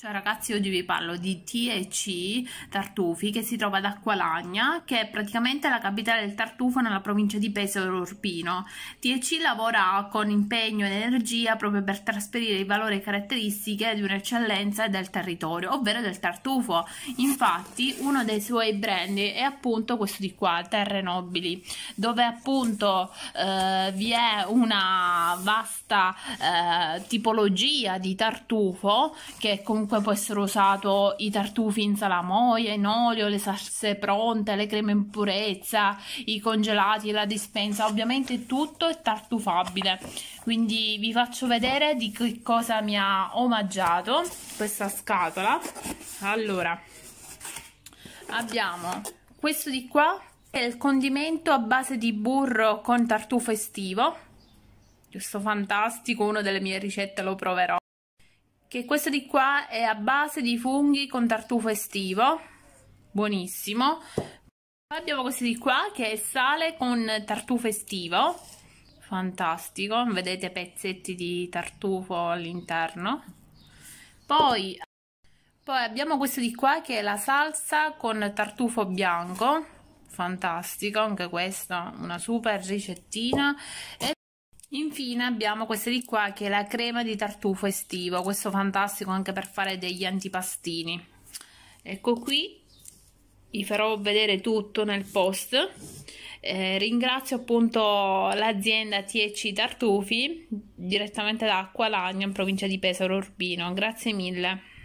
Ciao ragazzi, oggi vi parlo di TEC Tartufi che si trova ad Acqualagna, che è praticamente la capitale del tartufo nella provincia di Pesaro Urpino. TEC lavora con impegno ed energia proprio per trasferire i valori e caratteristiche di un'eccellenza del territorio, ovvero del tartufo. Infatti, uno dei suoi brand è appunto questo di qua, Terre Nobili, dove appunto eh, vi è una vasta eh, tipologia di tartufo che comunque comunque può essere usato i tartufi in salamoia, in olio, le salse pronte, le creme in purezza, i congelati, la dispensa, ovviamente tutto è tartufabile. Quindi vi faccio vedere di che cosa mi ha omaggiato questa scatola. Allora, abbiamo questo di qua, è il condimento a base di burro con tartufo estivo, giusto fantastico, una delle mie ricette lo proverò che questo di qua è a base di funghi con tartufo estivo buonissimo poi abbiamo questo di qua che è sale con tartufo estivo fantastico vedete pezzetti di tartufo all'interno poi, poi abbiamo questo di qua che è la salsa con tartufo bianco fantastico anche questa una super ricettina e Infine abbiamo questa di qua che è la crema di tartufo estivo, questo fantastico anche per fare degli antipastini. Ecco qui, vi farò vedere tutto nel post. Eh, ringrazio appunto l'azienda TEC Tartufi direttamente da Acqualagna in provincia di Pesaro Urbino. Grazie mille.